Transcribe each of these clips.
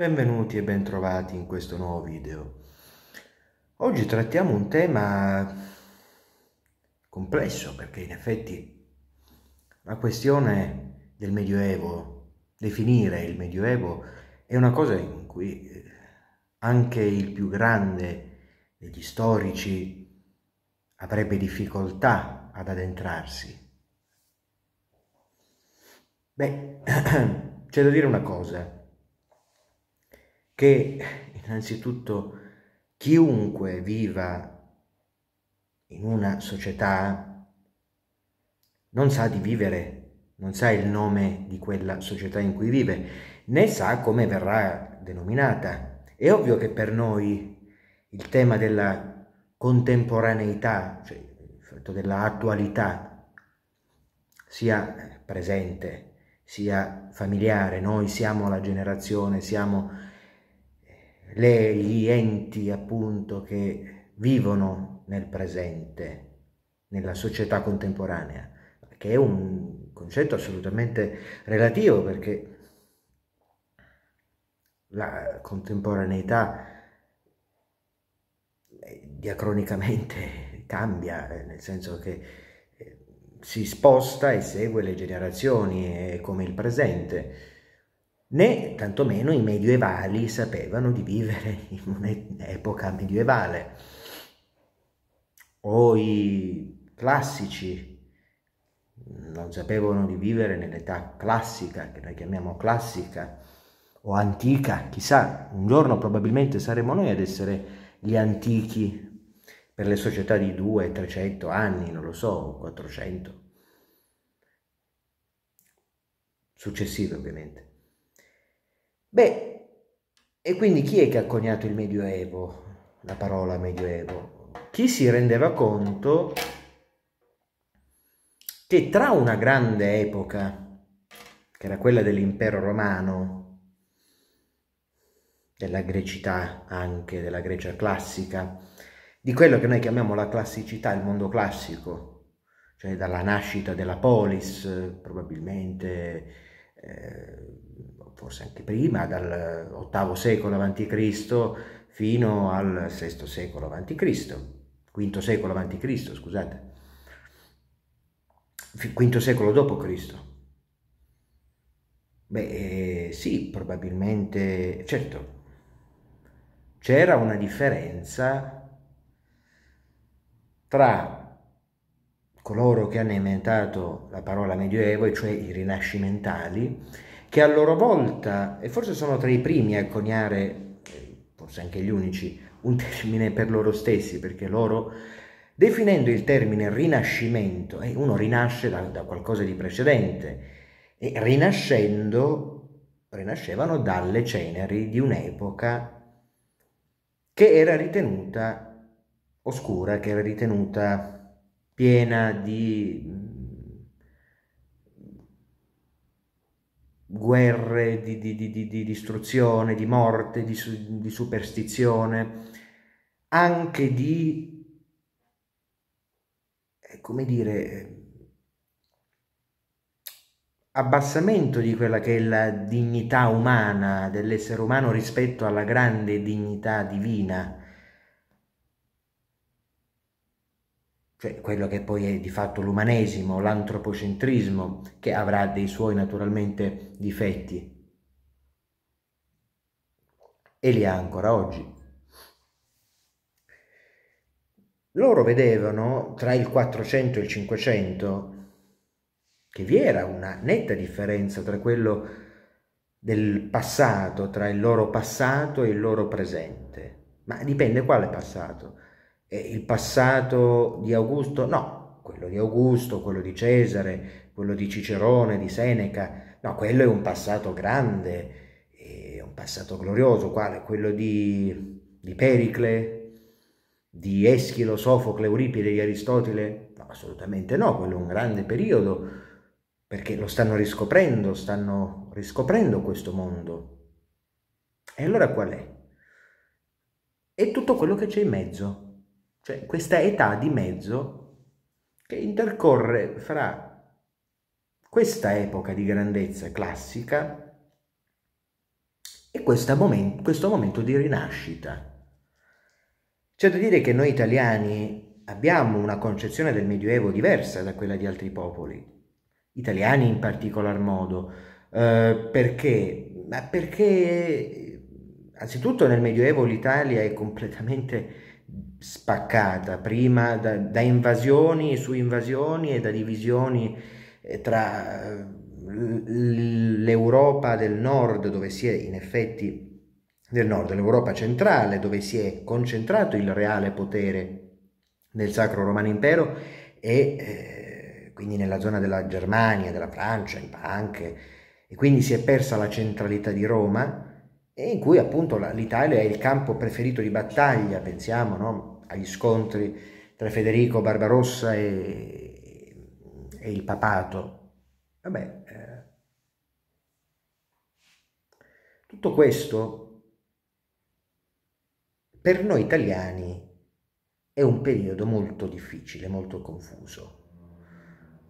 Benvenuti e bentrovati in questo nuovo video. Oggi trattiamo un tema complesso perché in effetti la questione del Medioevo, definire il Medioevo, è una cosa in cui eh, anche il più grande degli storici avrebbe difficoltà ad addentrarsi. Beh, c'è da dire una cosa che innanzitutto chiunque viva in una società non sa di vivere, non sa il nome di quella società in cui vive, né sa come verrà denominata. È ovvio che per noi il tema della contemporaneità, cioè il fatto della attualità, sia presente, sia familiare. Noi siamo la generazione, siamo le, gli enti appunto che vivono nel presente, nella società contemporanea, che è un concetto assolutamente relativo perché la contemporaneità eh, diacronicamente cambia, eh, nel senso che eh, si sposta e segue le generazioni, è come il presente né tantomeno i medievali sapevano di vivere in un'epoca medievale o i classici mm, non sapevano di vivere nell'età classica, che noi chiamiamo classica o antica, chissà, un giorno probabilmente saremo noi ad essere gli antichi per le società di 200, 300 anni, non lo so, 400, successive ovviamente. Beh, e quindi chi è che ha coniato il Medioevo, la parola Medioevo? Chi si rendeva conto che tra una grande epoca, che era quella dell'impero romano, della grecità anche, della Grecia classica, di quello che noi chiamiamo la classicità, il mondo classico, cioè dalla nascita della polis, probabilmente Ehm, forse anche prima, dal VIII secolo a.C. fino al VI secolo a.C., V secolo a.C., scusate, V secolo dopo Cristo. Beh, eh, sì, probabilmente, certo, c'era una differenza tra coloro che hanno inventato la parola medioevo, e cioè i rinascimentali, che a loro volta, e forse sono tra i primi a coniare, forse anche gli unici, un termine per loro stessi, perché loro, definendo il termine rinascimento, eh, uno rinasce da, da qualcosa di precedente, e rinascendo, rinascevano dalle ceneri di un'epoca che era ritenuta oscura, che era ritenuta piena di mm, guerre, di, di, di, di, distruzione, di morte, di, di superstizione, anche di, eh, come dire, abbassamento di quella che è la dignità umana dell'essere umano rispetto alla grande dignità divina cioè quello che poi è di fatto l'umanesimo, l'antropocentrismo, che avrà dei suoi naturalmente difetti. E li ha ancora oggi. Loro vedevano tra il 400 e il 500 che vi era una netta differenza tra quello del passato, tra il loro passato e il loro presente. Ma dipende quale passato eh, il passato di Augusto? No, quello di Augusto, quello di Cesare, quello di Cicerone, di Seneca, no, quello è un passato grande, è un passato glorioso, quale? quello di, di Pericle, di Eschilo, Sofocle, Euripide, di Aristotele? No, assolutamente no, quello è un grande periodo perché lo stanno riscoprendo, stanno riscoprendo questo mondo. E allora qual è? È tutto quello che c'è in mezzo. Cioè questa età di mezzo che intercorre fra questa epoca di grandezza classica e momen- questo momento di rinascita. C'è da dire che noi italiani abbiamo una concezione del Medioevo diversa da quella di altri popoli, italiani in particolar modo, eh, perché? Ma perché anzitutto nel Medioevo l'Italia è completamente spaccata prima da, da invasioni su invasioni e da divisioni eh, tra eh, l'Europa del nord dove si è in effetti del nord, l'Europa centrale dove si è concentrato il reale potere del Sacro Romano Impero e eh, quindi nella zona della Germania, della Francia, anche e quindi si è persa la centralità di Roma e in cui appunto l'Italia è il campo preferito di battaglia, pensiamo no? agli scontri tra Federico Barbarossa e, e il papato. Vabbè, eh, tutto questo per noi italiani è un periodo molto difficile, molto confuso.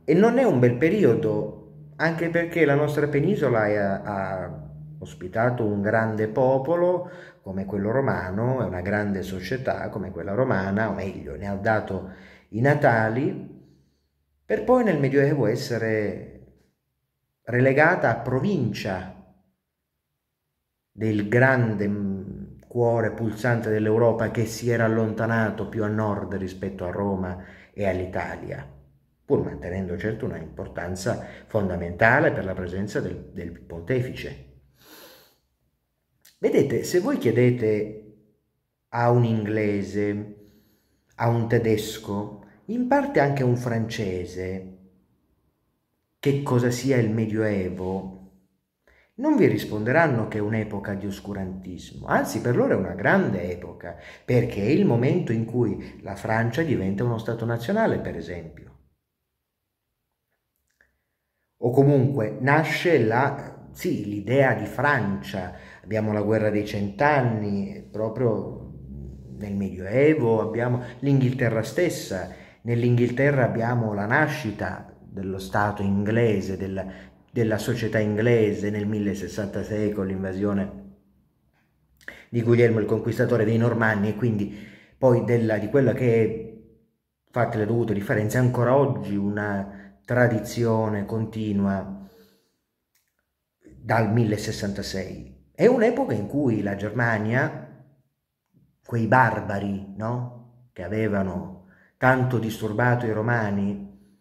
E non è un bel periodo, anche perché la nostra penisola è a ospitato un grande popolo come quello romano e una grande società come quella romana, o meglio, ne ha dato i natali, per poi nel Medioevo essere relegata a provincia del grande mm, cuore pulsante dell'Europa che si era allontanato più a nord rispetto a Roma e all'Italia pur mantenendo certo una importanza fondamentale per la presenza del, del pontefice. Vedete, se voi chiedete a un inglese, a un tedesco, in parte anche a un francese, che cosa sia il Medioevo, non vi risponderanno che è un'epoca di oscurantismo, anzi per loro è una grande epoca, perché è il momento in cui la Francia diventa uno Stato nazionale, per esempio. O comunque nasce la, sì, l'idea di Francia, abbiamo la guerra dei cent'anni, proprio nel Medioevo, abbiamo l'Inghilterra stessa, nell'Inghilterra abbiamo la nascita dello Stato inglese, della, della società inglese nel 1066 con l'invasione di Guglielmo il Conquistatore dei Normanni e quindi poi della, di quella che è, fatte le dovute differenze, ancora oggi una tradizione continua dal 1066 è un'epoca in cui la Germania, quei barbari, no? Che avevano tanto disturbato i romani,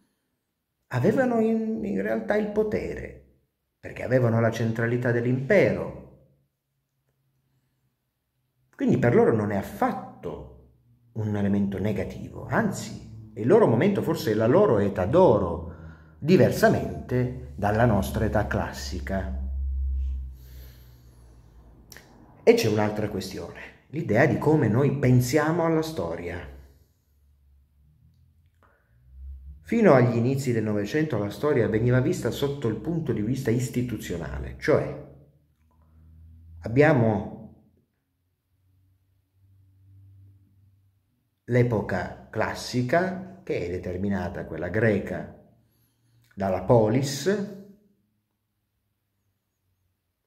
avevano in, in realtà il potere, perché avevano la centralità dell'impero. Quindi per loro non è affatto un elemento negativo, anzi è il loro momento forse è la loro età d'oro, diversamente dalla nostra età classica. E c'è un'altra questione, l'idea di come noi pensiamo alla storia. Fino agli inizi del Novecento la storia veniva vista sotto il punto di vista istituzionale, cioè abbiamo l'epoca classica, che è determinata, quella greca, dalla polis,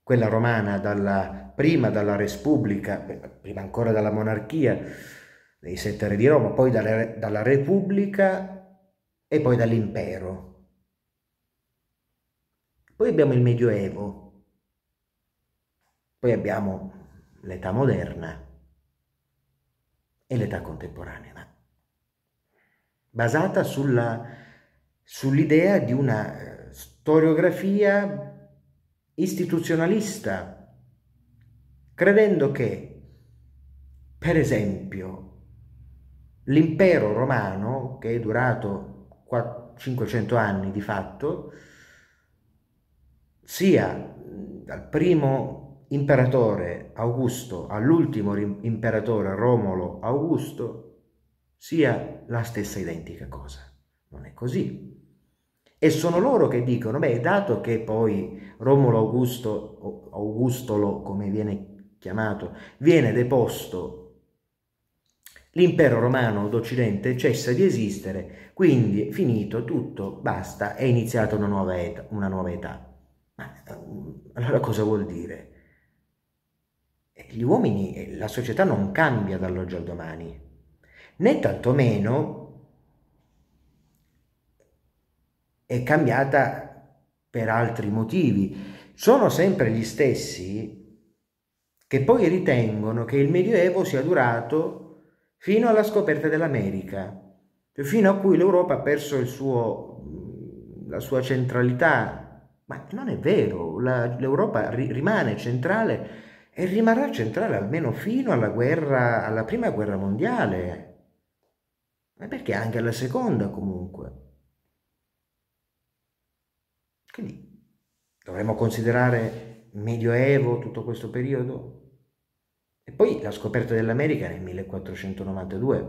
quella romana dalla prima dalla Respubblica, prima ancora dalla monarchia dei sette re di Roma, poi dalla, dalla Repubblica e poi dall'impero. Poi abbiamo il Medioevo, poi abbiamo l'età moderna e l'età contemporanea, basata sull'idea di una eh, storiografia istituzionalista credendo che, per esempio, l'impero romano, che è durato 500 anni di fatto, sia dal primo imperatore Augusto all'ultimo imperatore Romolo Augusto, sia la stessa identica cosa. Non è così. E sono loro che dicono, beh, dato che poi Romolo Augusto, Augustolo, come viene chiamato, viene deposto L'impero romano d'Occidente cessa di esistere, quindi finito tutto, basta, è iniziata una nuova età. Una nuova età. Ma eh, allora cosa vuol dire? Eh, gli uomini e eh, la società non cambia dall'oggi al domani, né tantomeno è cambiata per altri motivi. Sono sempre gli stessi che poi ritengono che il Medioevo sia durato fino alla scoperta dell'America, fino a cui l'Europa ha perso il suo, la sua centralità. Ma non è vero, la, l'Europa ri, rimane centrale e rimarrà centrale almeno fino alla, guerra, alla prima guerra mondiale, ma perché anche alla seconda comunque. Quindi dovremmo considerare Medioevo, tutto questo periodo. E poi la scoperta dell'America nel 1492.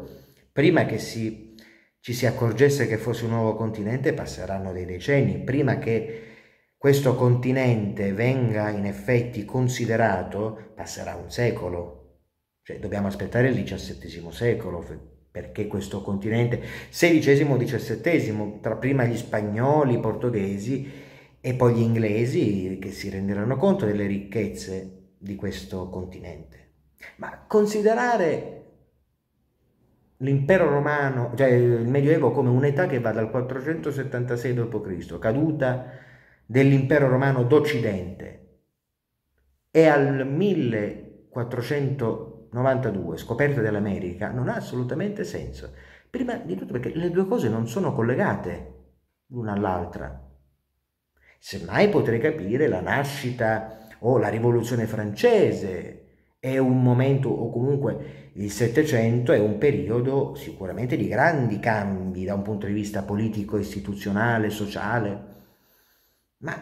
Prima che si, ci si accorgesse che fosse un nuovo continente passeranno dei decenni, prima che questo continente venga in effetti considerato passerà un secolo. Cioè dobbiamo aspettare il XVII secolo perché questo continente, XVI, XVII, tra prima gli spagnoli, i portoghesi, e poi gli inglesi che si renderanno conto delle ricchezze di questo continente. Ma considerare l'impero romano, cioè il Medioevo come un'età che va dal 476 d.C., caduta dell'impero romano d'Occidente, e al 1492, scoperta dell'America, non ha assolutamente senso. Prima di tutto perché le due cose non sono collegate l'una all'altra. Semmai potrei capire la nascita o la rivoluzione francese, è un momento o comunque il Settecento è un periodo sicuramente di grandi cambi da un punto di vista politico, istituzionale, sociale, ma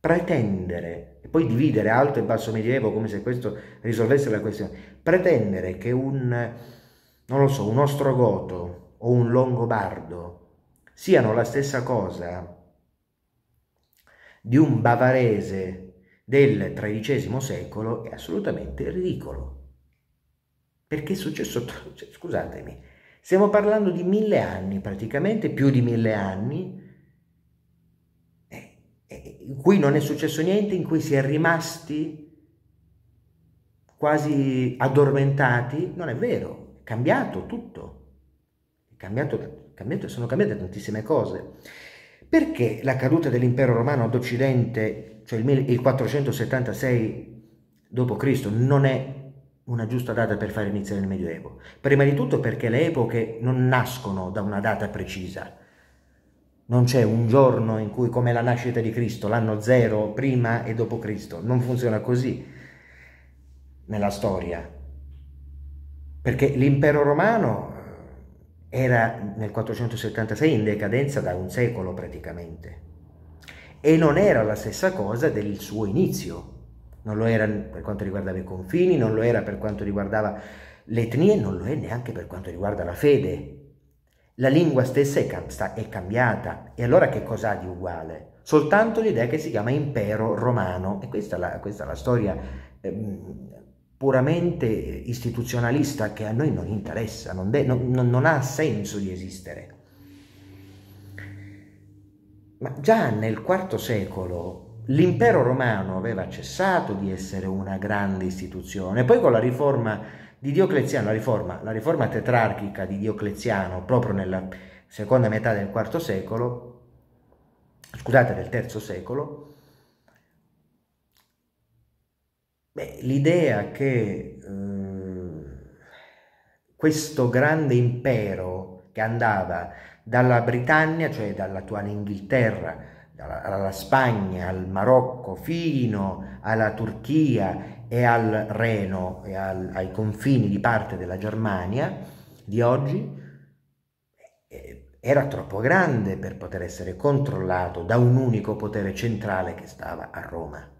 pretendere e poi dividere alto e basso medievo come se questo risolvesse la questione, pretendere che un, non lo so, un ostrogoto o un longobardo siano la stessa cosa di un bavarese del XIII secolo è assolutamente ridicolo. Perché è successo, cioè, scusatemi, stiamo parlando di mille anni praticamente, più di mille anni, eh, eh, in cui non è successo niente, in cui si è rimasti quasi addormentati. Non è vero, è cambiato tutto, è cambiato cambiate, sono cambiate tantissime cose. Perché la caduta dell'impero romano ad occidente, cioè il 476 d.C., non è una giusta data per fare iniziare il Medioevo? Prima di tutto perché le epoche non nascono da una data precisa. Non c'è un giorno in cui, come la nascita di Cristo, l'anno zero, prima e dopo Cristo. Non funziona così nella storia. Perché l'impero romano era nel 476 in decadenza da un secolo praticamente e non era la stessa cosa del suo inizio, non lo era per quanto riguardava i confini, non lo era per quanto riguardava le etnie, non lo è neanche per quanto riguarda la fede. La lingua stessa è, cam- sta- è cambiata e allora che cosa di uguale? Soltanto l'idea che si chiama impero romano e questa è la, questa è la storia ehm, puramente istituzionalista che a noi non interessa, non, de- non, non ha senso di esistere. Ma già nel IV secolo l'impero romano aveva cessato di essere una grande istituzione, poi con la riforma di Diocleziano, la riforma, la riforma tetrarchica di Diocleziano proprio nella seconda metà del IV secolo, scusate del III secolo, Beh, l'idea che eh, questo grande impero che andava dalla Britannia, cioè dall'attuale Inghilterra, dalla, Spagna al Marocco, fino alla Turchia e al Reno e al, ai confini di parte della Germania di oggi, eh, era troppo grande per poter essere controllato da un unico potere centrale che stava a Roma.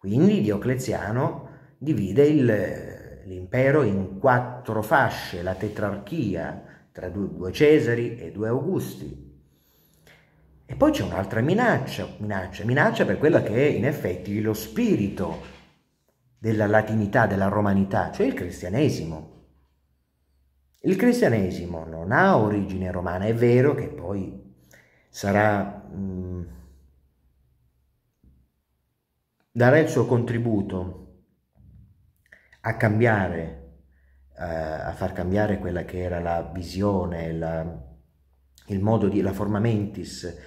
Quindi Diocleziano divide il, l'impero in quattro fasce, la tetrarchia tra due, due Cesari e due Augusti. E poi c'è un'altra minaccia, minaccia, minaccia per quella che è in effetti lo spirito della latinità, della romanità, cioè il cristianesimo. Il cristianesimo non ha origine romana, è vero che poi sarà... Mh, mm, darà il suo contributo a cambiare, eh, a far cambiare quella che era la visione, la, il modo di la forma mentis,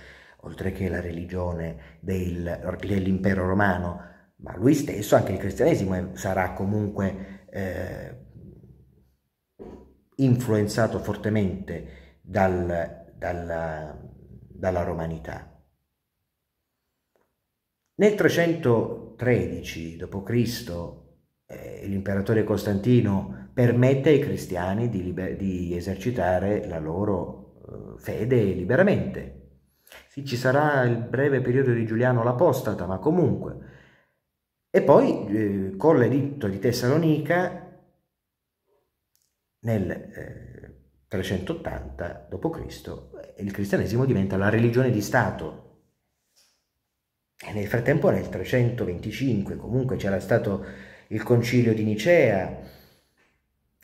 oltre che la religione del, dell'impero romano, ma lui stesso, anche il cristianesimo, sarà comunque eh, influenzato fortemente dal, dalla, dalla romanità. Nel 313 d.C. Eh, l'imperatore Costantino permette ai cristiani di, liber- di esercitare la loro eh, fede liberamente. Sì, ci sarà il breve periodo di Giuliano l'Apostata, ma comunque. E poi eh, con l'editto di Tessalonica nel 380 eh, d.C. il cristianesimo diventa la religione di Stato nel frattempo nel 325 comunque c'era stato il concilio di Nicea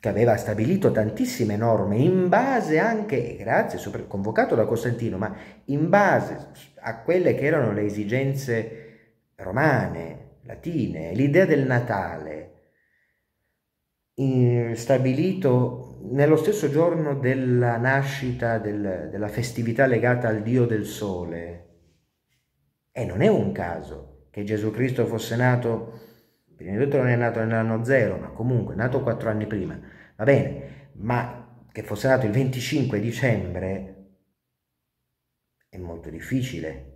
che aveva stabilito tantissime norme in base anche, grazie, sopra, convocato da Costantino, ma in base a quelle che erano le esigenze romane, latine, l'idea del Natale, in, stabilito nello stesso giorno della nascita, del, della festività legata al Dio del Sole, e non è un caso che Gesù Cristo fosse nato, prima di tutto non è nato nell'anno zero, ma comunque è nato quattro anni prima, va bene, ma che fosse nato il 25 dicembre è molto difficile.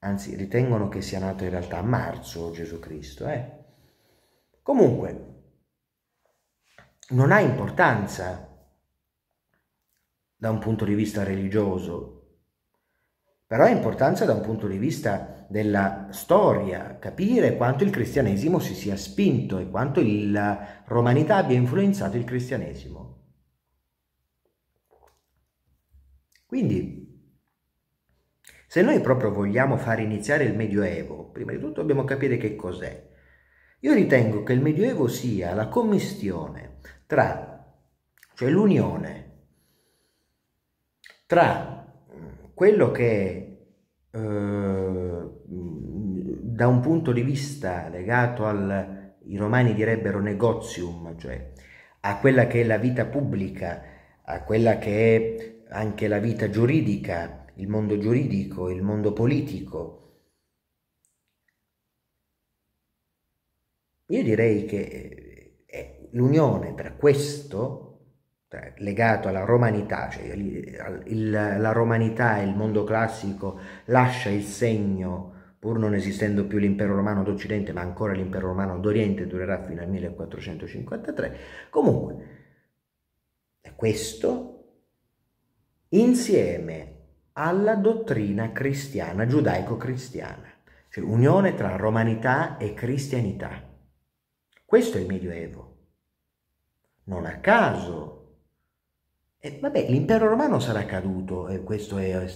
Anzi, ritengono che sia nato in realtà a marzo Gesù Cristo. Eh? Comunque, non ha importanza da un punto di vista religioso però ha importanza da un punto di vista della storia, capire quanto il cristianesimo si sia spinto e quanto la romanità abbia influenzato il cristianesimo. Quindi, se noi proprio vogliamo far iniziare il Medioevo, prima di tutto dobbiamo capire che cos'è. Io ritengo che il Medioevo sia la commistione tra, cioè l'unione, tra mm, quello che eh, da un punto di vista legato al, i romani direbbero negozium, cioè a quella che è la vita pubblica, a quella che è anche la vita giuridica, il mondo giuridico, il mondo politico. Io direi che eh, l'unione per questo cioè, legato alla romanità, cioè il, la romanità e il mondo classico lascia il segno pur non esistendo più l'impero romano d'Occidente, ma ancora l'impero romano d'Oriente durerà fino al 1453. Comunque, questo insieme alla dottrina cristiana, giudaico-cristiana, cioè unione tra romanità e cristianità. Questo è il Medioevo. Non a caso eh, vabbè, l'impero romano sarà caduto, e questo è eh,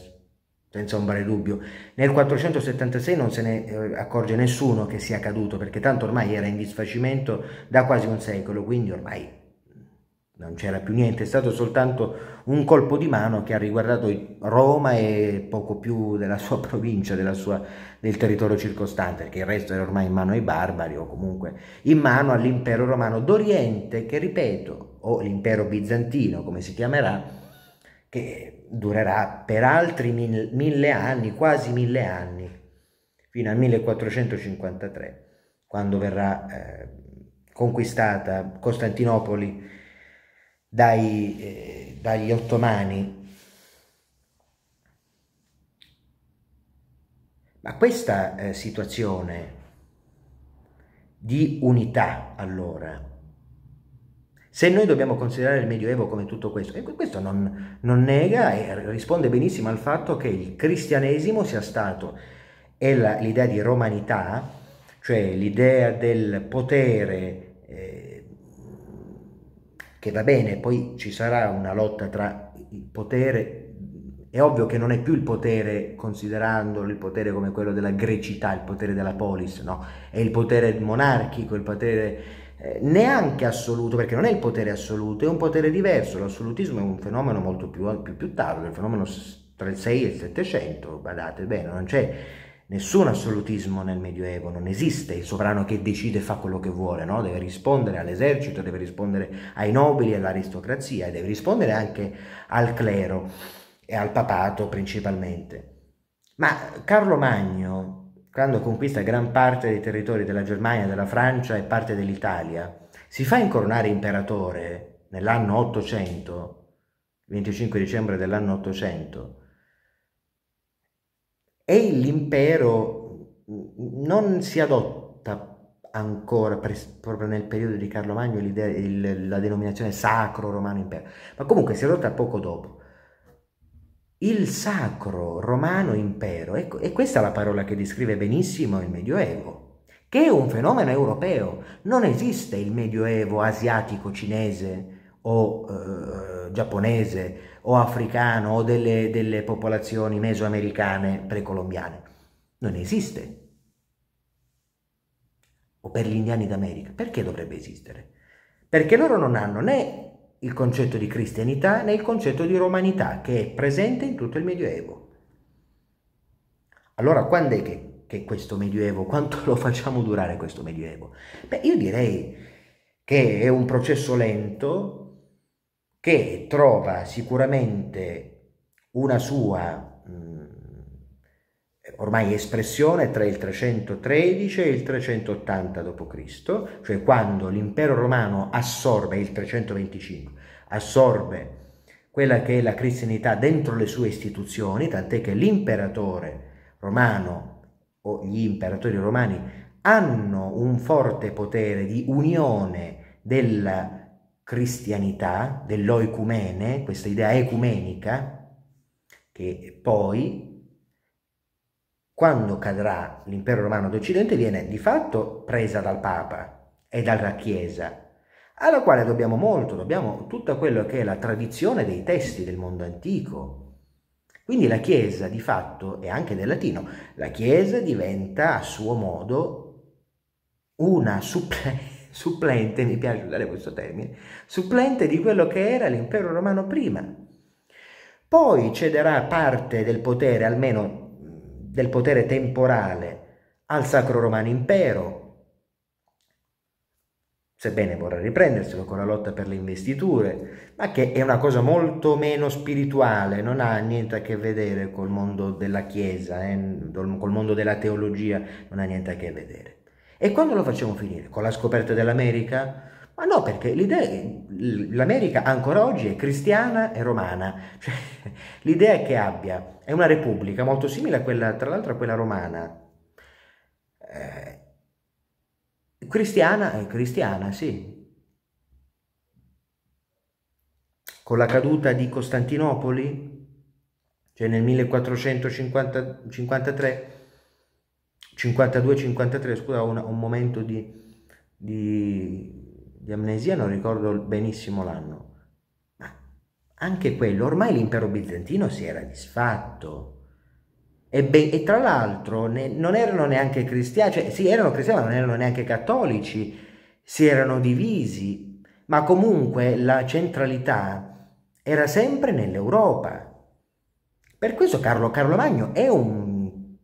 senza ombra di dubbio. Nel 476 non se ne eh, accorge nessuno che sia caduto, perché tanto ormai era in disfacimento da quasi un secolo, quindi ormai non c'era più niente, è stato soltanto un colpo di mano che ha riguardato Roma e poco più della sua provincia, della sua, del territorio circostante, perché il resto era ormai in mano ai barbari o comunque in mano all'impero romano d'Oriente, che ripeto, o l'impero bizantino come si chiamerà, che durerà per altri mille, mille anni, quasi mille anni, fino al 1453, quando verrà eh, conquistata Costantinopoli dai, eh, dagli ottomani. Ma questa eh, situazione di unità, allora, se noi dobbiamo considerare il Medioevo come tutto questo, e questo non, non nega e risponde benissimo al fatto che il cristianesimo sia stato e l'idea di romanità, cioè l'idea del potere eh, che va bene, poi ci sarà una lotta tra il potere, è ovvio che non è più il potere, considerandolo il potere come quello della grecità, il potere della polis, no, è il potere monarchico, il potere eh, neanche assoluto, perché non è il potere assoluto, è un potere diverso, l'assolutismo è un fenomeno molto più, più, più tardo, il fenomeno tra il 6 e il 700, badate bene, non c'è nessun assolutismo nel Medioevo, non esiste il sovrano che decide e fa quello che vuole, no? deve rispondere all'esercito, deve rispondere ai nobili, e all'aristocrazia deve rispondere anche al clero e al papato principalmente. Ma Carlo Magno, quando conquista gran parte dei territori della Germania, della Francia e parte dell'Italia, si fa incoronare imperatore nell'anno 800, 25 dicembre dell'anno 800, e l'impero non si adotta ancora proprio nel periodo di Carlo Magno il, la denominazione sacro romano impero, ma comunque si adotta poco dopo. Il sacro romano impero, ecco, e questa è la parola che descrive benissimo il Medioevo, che è un fenomeno europeo, non esiste il Medioevo asiatico, cinese o eh, giapponese o africano o delle, delle popolazioni mesoamericane precolombiane. Non esiste. O per gli indiani d'America. Perché dovrebbe esistere? Perché loro non hanno né il concetto di cristianità né il concetto di romanità che è presente in tutto il Medioevo. Allora, quando è che, che questo Medioevo, quanto lo facciamo durare questo Medioevo? Beh, io direi che è un processo lento, che trova sicuramente una sua mh, ormai espressione tra il 313 e il 380 d.C., cioè quando l'impero romano assorbe il 325, assorbe quella che è la cristianità dentro le sue istituzioni, tant'è che l'imperatore romano o gli imperatori romani hanno un forte potere di unione della cristianità cristianità, dell'oicumene, questa idea ecumenica, che poi, quando cadrà l'impero romano d'Occidente, viene di fatto presa dal Papa e dalla Chiesa, alla quale dobbiamo molto, dobbiamo tutta quella che è la tradizione dei testi del mondo antico. Quindi la Chiesa di fatto, e anche del latino, la Chiesa diventa a suo modo una supplenza supplente, mi piace usare questo termine, supplente di quello che era l'impero romano prima. Poi cederà parte del potere, almeno del potere temporale, al Sacro Romano Impero, sebbene vorrà riprenderselo con la lotta per le investiture, ma che è una cosa molto meno spirituale, non ha niente a che vedere col mondo della Chiesa, eh, col mondo della teologia, non ha niente a che vedere. E quando lo facciamo finire? Con la scoperta dell'America? Ma no, perché l'idea, l'America ancora oggi è cristiana e romana. Cioè, l'idea che abbia è una repubblica molto simile a quella, tra l'altro, a quella romana. Eh, cristiana, è cristiana, sì. Con la caduta di Costantinopoli, cioè nel 1453, 52-53, scusa, un, un momento di, di, di amnesia, non ricordo benissimo l'anno. Ma anche quello, ormai l'impero bizantino si era disfatto. E, be- e, tra l'altro ne- non erano neanche cristiani, cioè sì, erano cristiani, ma non erano neanche cattolici, si erano divisi, ma comunque la centralità era sempre nell'Europa. Per questo Carlo, Carlo Magno è un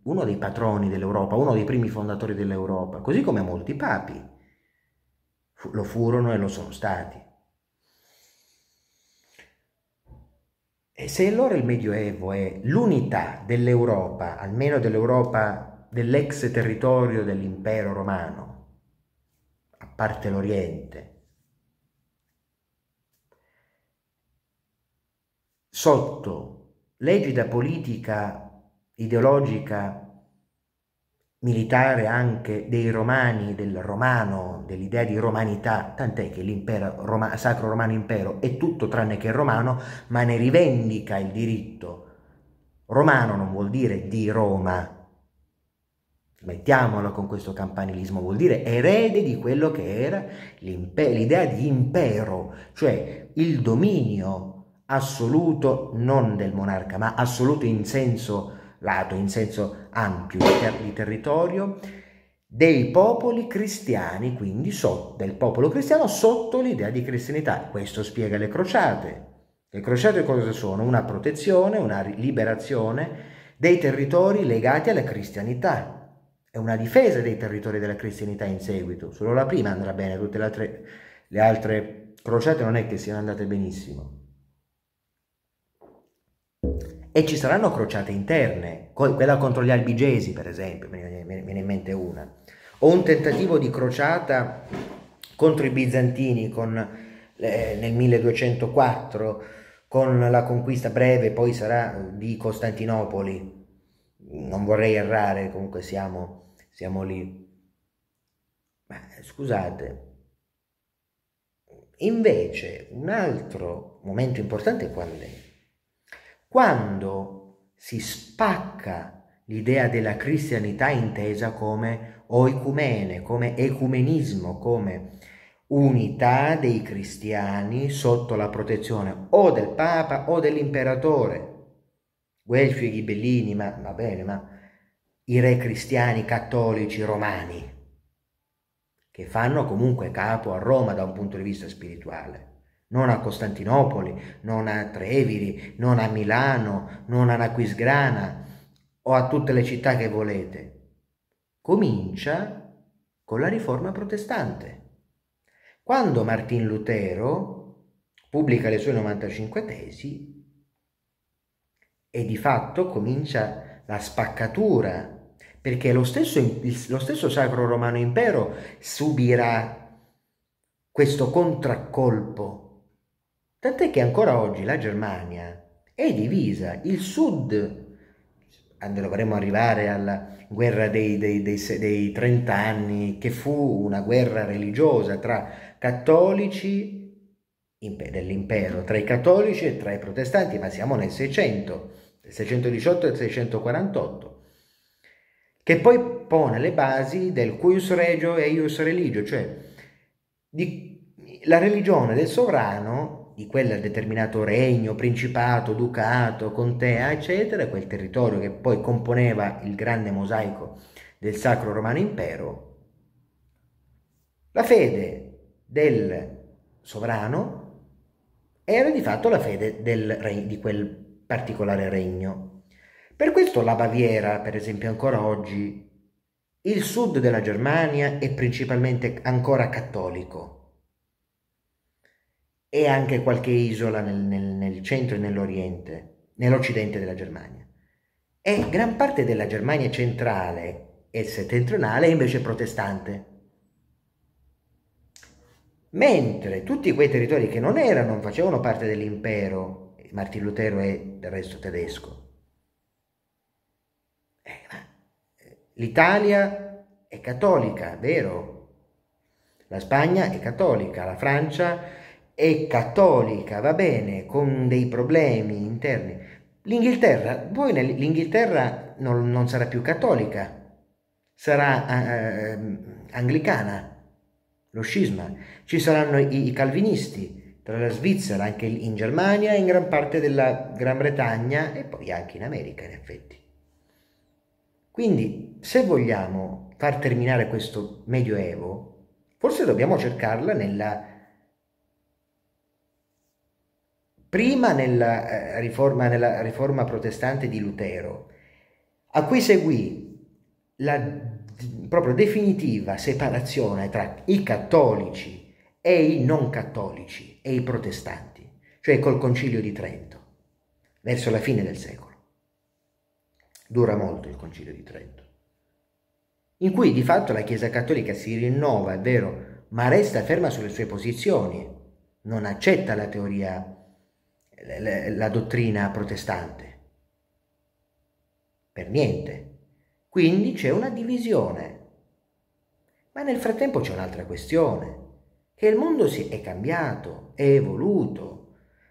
uno dei patroni dell'Europa, uno dei primi fondatori dell'Europa, così come molti papi lo furono e lo sono stati. E se allora il Medioevo è l'unità dell'Europa, almeno dell'Europa dell'ex territorio dell'impero romano, a parte l'Oriente, sotto l'egida politica ideologica militare anche dei romani, del romano, dell'idea di romanità, tant'è che l'impero Roma, sacro romano impero è tutto tranne che romano, ma ne rivendica il diritto. Romano non vuol dire di Roma, mettiamolo con questo campanilismo, vuol dire erede di quello che era l'idea di impero, cioè il dominio assoluto non del monarca, ma assoluto in senso lato, in senso ampio di, ter- di territorio, dei popoli cristiani, quindi so- del popolo cristiano sotto l'idea di cristianità. Questo spiega le crociate. Le crociate cosa sono? Una protezione, una liberazione dei territori legati alla cristianità. È una difesa dei territori della cristianità in seguito. Solo la prima andrà bene, tutte le altre, le altre crociate non è che siano andate benissimo. E ci saranno crociate interne, quella contro gli albigesi per esempio, me ne viene in mente una, o un tentativo di crociata contro i bizantini con, eh, nel 1204 con la conquista breve, poi sarà di Costantinopoli, non vorrei errare, comunque siamo, siamo lì. Ma scusate, invece un altro momento importante quando... è? quando si spacca l'idea della cristianità intesa come oicumene, come ecumenismo, come unità dei cristiani sotto la protezione o del Papa o dell'imperatore. Guelfi e Ghibellini, ma va bene, ma i re cristiani cattolici romani, che fanno comunque capo a Roma da un punto di vista spirituale non a Costantinopoli, non a Treviri, non a Milano, non a Naquisgrana o a tutte le città che volete. Comincia con la riforma protestante. Quando Martin Lutero pubblica le sue 95 tesi e di fatto comincia la spaccatura perché lo stesso, lo stesso Sacro Romano Impero subirà questo contraccolpo Tant'è che ancora oggi la Germania è divisa, il sud, dovremmo arrivare alla guerra dei, dei, dei, dei 30 anni, che fu una guerra religiosa tra cattolici dell'impero, tra i cattolici e tra i protestanti, ma siamo nel 600, 618 e 648, che poi pone le basi del cuius regio e ius religio, cioè di, la religione del sovrano di quel determinato regno, principato, ducato, contea, eccetera, quel territorio che poi componeva il grande mosaico del Sacro Romano Impero, la fede del sovrano era di fatto la fede del, di quel particolare regno. Per questo la Baviera, per esempio ancora oggi, il sud della Germania è principalmente ancora cattolico e anche qualche isola nel, nel, nel centro e nell'oriente, nell'occidente della Germania. E gran parte della Germania centrale e settentrionale è invece protestante. Mentre tutti quei territori che non erano, non facevano parte dell'impero, Martin Lutero e del resto tedesco. Eh, eh, L'Italia è cattolica, vero? La Spagna è cattolica, la Francia è cattolica, va bene, con dei problemi interni. L'Inghilterra, poi l'Inghilterra non, non sarà più cattolica, sarà eh, eh, anglicana, lo scisma. Ci saranno i, i calvinisti tra la Svizzera, anche in Germania, in gran parte della Gran Bretagna e poi anche in America, in effetti. Quindi, se vogliamo far terminare questo Medioevo, forse dobbiamo cercarla nella prima nella eh, riforma, nella riforma protestante di Lutero, a cui seguì la proprio definitiva separazione tra i cattolici e i non cattolici e i protestanti, cioè col concilio di Trento, verso la fine del secolo. Dura molto il concilio di Trento, in cui di fatto la Chiesa cattolica si rinnova, è vero, ma resta ferma sulle sue posizioni, non accetta la teoria la dottrina protestante. Per niente. Quindi c'è una divisione. Ma nel frattempo c'è un'altra questione, che il mondo si è cambiato, è evoluto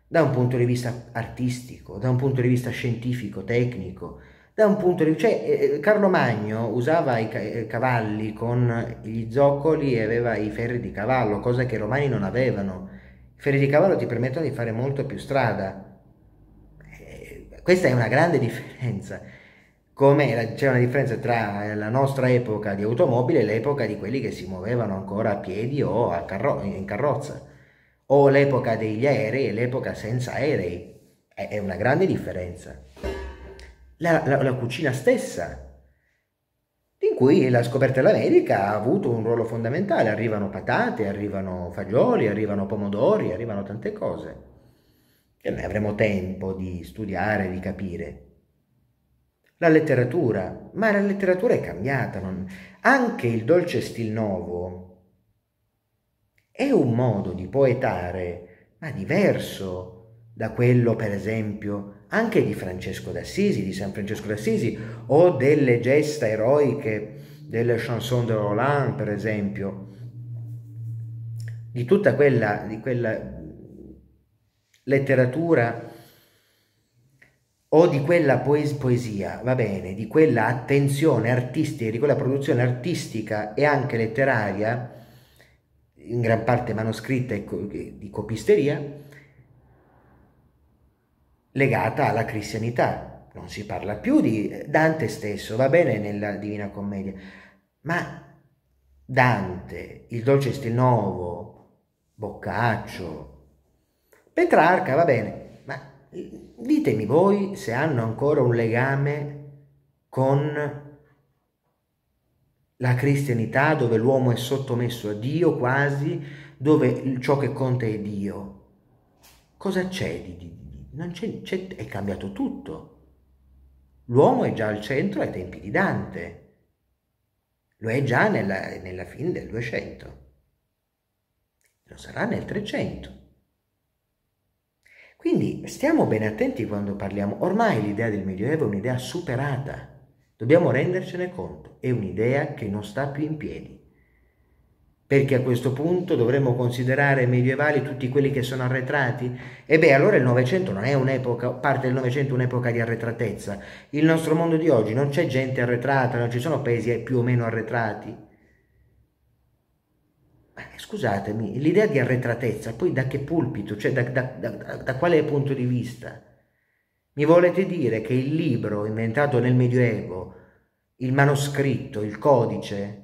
da un punto di vista artistico, da un punto di vista scientifico, tecnico, da un punto di Cioè, eh, eh, Carlo Magno usava i eh, cavalli con gli zoccoli e aveva i ferri di cavallo, cosa che i romani non avevano ferri di cavallo ti permettono di fare molto più strada. Eh, questa è una grande differenza, come c'è una differenza tra la nostra epoca di automobile e l'epoca di quelli che si muovevano ancora a piedi o a carro in carrozza, o l'epoca degli aerei e l'epoca senza aerei. È una grande differenza. la, la, la cucina stessa cui la scoperta dell'America ha avuto un ruolo fondamentale. Arrivano patate, arrivano fagioli, arrivano pomodori, arrivano tante cose che noi avremo tempo di studiare, di capire. La letteratura, ma la letteratura è cambiata. Non... Anche il dolce stil novo è un modo di poetare, ma diverso da quello, per esempio, anche di Francesco d'Assisi, di San Francesco d'Assisi, o delle gesta eroiche delle chanson de Roland, per esempio, di tutta quella, di quella letteratura o di quella poesia, va bene, di quella attenzione artistica, di quella produzione artistica e anche letteraria, in gran parte manoscritta e di copisteria, legata alla cristianità. Non si parla più di Dante stesso, va bene nella Divina Commedia, ma Dante, il dolce Stilnovo, Boccaccio, Petrarca, va bene, ma ditemi voi se hanno ancora un legame con la cristianità dove l'uomo è sottomesso a Dio quasi, dove ciò che conta è Dio. Cosa c'è di, Dio? c'è, c'è, è cambiato tutto. L'uomo è già al centro ai tempi di Dante, lo è già nella, nella fine del 200, lo sarà nel 300. Quindi stiamo ben attenti quando parliamo, ormai l'idea del Medioevo è un'idea superata, dobbiamo rendercene conto, è un'idea che non sta più in piedi perché a questo punto dovremmo considerare medievali tutti quelli che sono arretrati? E beh, allora il Novecento non è un'epoca, parte del Novecento un'epoca di arretratezza. Il nostro mondo di oggi non c'è gente arretrata, non ci sono paesi più o meno arretrati. Ma eh, scusatemi, l'idea di arretratezza, poi da che pulpito, cioè da, da, da, da quale punto di vista? Mi volete dire che il libro inventato nel Medioevo, il manoscritto, il codice,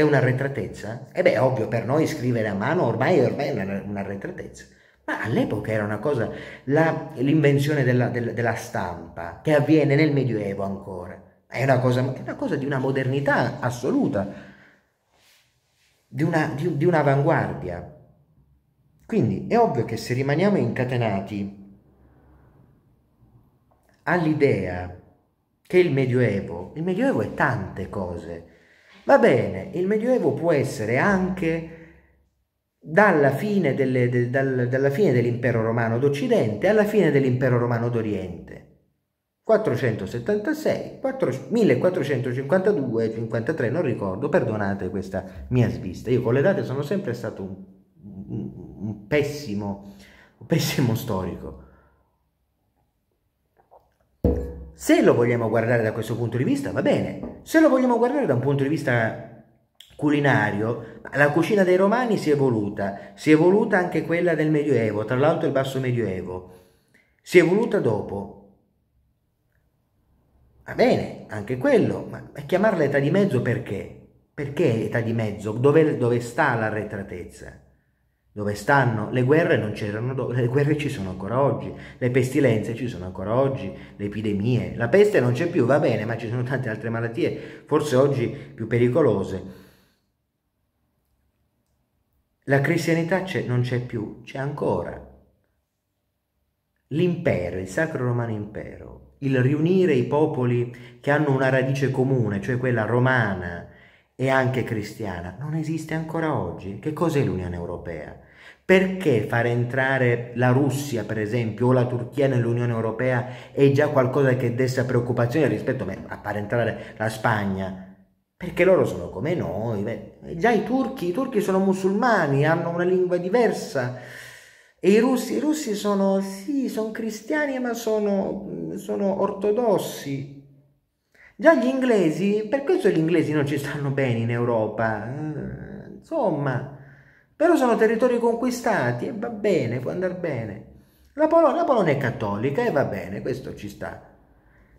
è un'arretratezza? E eh beh, ovvio, per noi scrivere a mano ormai, ormai è un'arretratezza. Ma all'epoca era una cosa, l'invenzione della, della, della, stampa, che avviene nel Medioevo ancora, è una cosa, è una cosa di una modernità assoluta, di, una, di, di un'avanguardia. Quindi è ovvio che se rimaniamo incatenati all'idea che il Medioevo, il Medioevo è tante cose, Va bene, il Medioevo può essere anche dalla fine, delle, de, dal, dalla fine dell'impero romano d'Occidente alla fine dell'impero romano d'Oriente. 476, 4, 1452, 53, non ricordo, perdonate questa mia svista. Io con le date sono sempre stato un, un, un, pessimo, un pessimo storico. Se lo vogliamo guardare da questo punto di vista, va bene. Se lo vogliamo guardare da un punto di vista culinario, la cucina dei romani si è evoluta, si è evoluta anche quella del Medioevo, tra l'altro il Basso Medioevo. Si è evoluta dopo. Va bene, anche quello, ma chiamarla età di mezzo perché? Perché età di mezzo? Dove, dove sta l'arretratezza? dove stanno. Le guerre non c'erano, do- le guerre ci sono ancora oggi, le pestilenze ci sono ancora oggi, le epidemie. La peste non c'è più, va bene, ma ci sono tante altre malattie, forse oggi più pericolose. La cristianità c'è, non c'è più, c'è ancora. L'impero, il Sacro Romano Impero, il riunire i popoli che hanno una radice comune, cioè quella romana, e anche cristiana non esiste ancora oggi. Che cos'è l'Unione Europea? Perché far entrare la Russia, per esempio, o la Turchia nell'Unione Europea è già qualcosa che dessa preoccupazione rispetto a far entrare la Spagna? Perché loro sono come noi, beh, già i turchi, i turchi sono musulmani, hanno una lingua diversa. E i russi, i russi sono, sì, sono cristiani, ma sono, sono ortodossi. Già gli inglesi, per questo gli inglesi non ci stanno bene in Europa. Eh, insomma, però sono territori conquistati e va bene, può andare bene. La Polonia, la Polonia è cattolica e va bene, questo ci sta.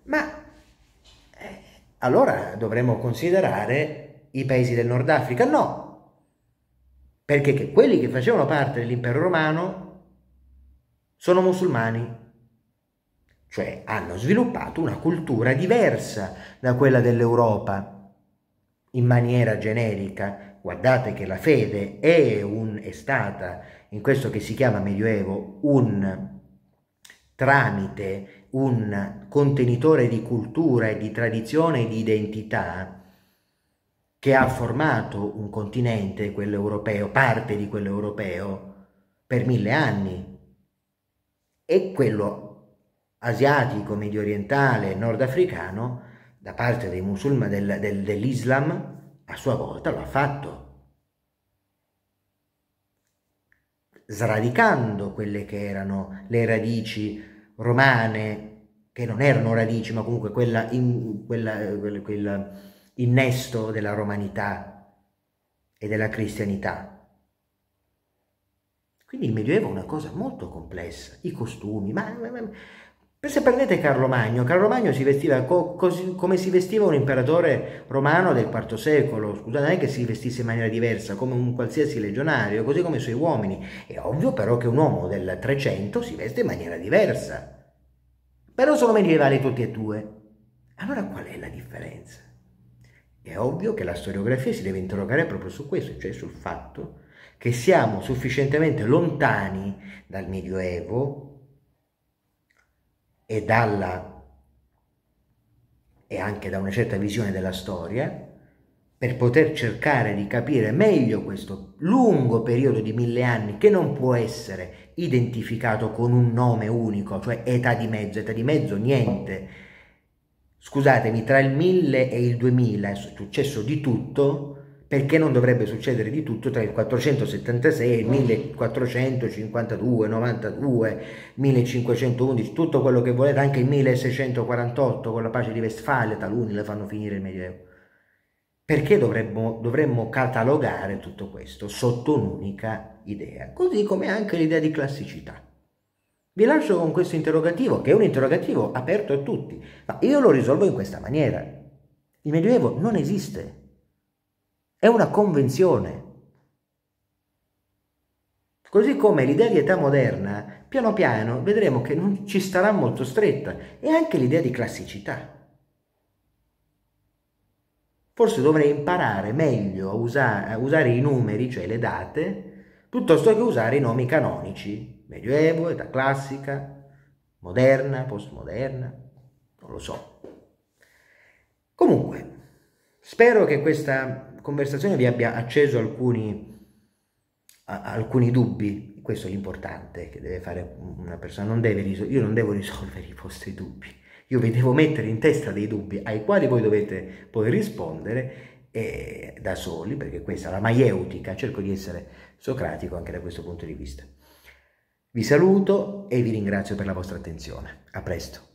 Ma eh, allora dovremmo considerare i paesi del Nord Africa? No, perché che quelli che facevano parte dell'impero romano sono musulmani, cioè hanno sviluppato una cultura diversa da quella dell'Europa in maniera generica, guardate che la fede è, un, è stata, in questo che si chiama Medioevo, un tramite, un contenitore di cultura e di tradizione e di identità che ha formato un continente, quello europeo, parte di quello europeo, per mille anni. E quello asiatico, medio orientale, nordafricano, da parte dei musulmani, dell'Islam, a sua volta lo ha fatto, sradicando quelle che erano le radici romane, che non erano radici, ma comunque quella, in, quella, quella, quella innesto della romanità e della cristianità. Quindi il Medioevo è una cosa molto complessa, i costumi, ma, ma, ma se prendete Carlo Magno, Carlo Magno si vestiva co così, come si vestiva un imperatore romano del IV secolo, scusate, non è che si vestisse in maniera diversa, come un qualsiasi legionario, così come i suoi uomini. È ovvio però che un uomo del 300 si veste in maniera diversa. Però sono medievali tutti e due. Allora qual è la differenza? È ovvio che la storiografia si deve interrogare proprio su questo, cioè sul fatto che siamo sufficientemente lontani dal Medioevo e, dalla, e anche da una certa visione della storia, per poter cercare di capire meglio questo lungo periodo di mille anni che non può essere identificato con un nome unico, cioè età di mezzo, età di mezzo niente. Scusatemi, tra il 1000 e il 2000 è successo di tutto, perché non dovrebbe succedere di tutto tra il 476 e il 1452, 92, 1511, tutto quello che volete, anche il 1648 con la pace di Westfalia, taluni le fanno finire il Medioevo. Perché dovremmo, dovremmo catalogare tutto questo sotto un'unica idea, così come anche l'idea di classicità? Vi lascio con questo interrogativo, che è un interrogativo aperto a tutti, ma io lo risolvo in questa maniera. Il Medioevo non esiste è una convenzione. Così come l'idea di età moderna, piano piano vedremo che non ci starà molto stretta e anche l'idea di classicità. Forse dovrei imparare meglio a, usa a usare i numeri, cioè le date, piuttosto che usare i nomi canonici, medioevo, età classica, moderna, postmoderna, non lo so. Comunque, spero che questa conversazione vi abbia acceso alcuni, a, alcuni dubbi, questo è l'importante che deve fare una persona, non deve risol- io non devo risolvere i vostri dubbi, io vi devo mettere in testa dei dubbi ai quali voi dovete poi rispondere e, da soli, perché questa è la maieutica, cerco di essere socratico anche da questo punto di vista. Vi saluto e vi ringrazio per la vostra attenzione. A presto.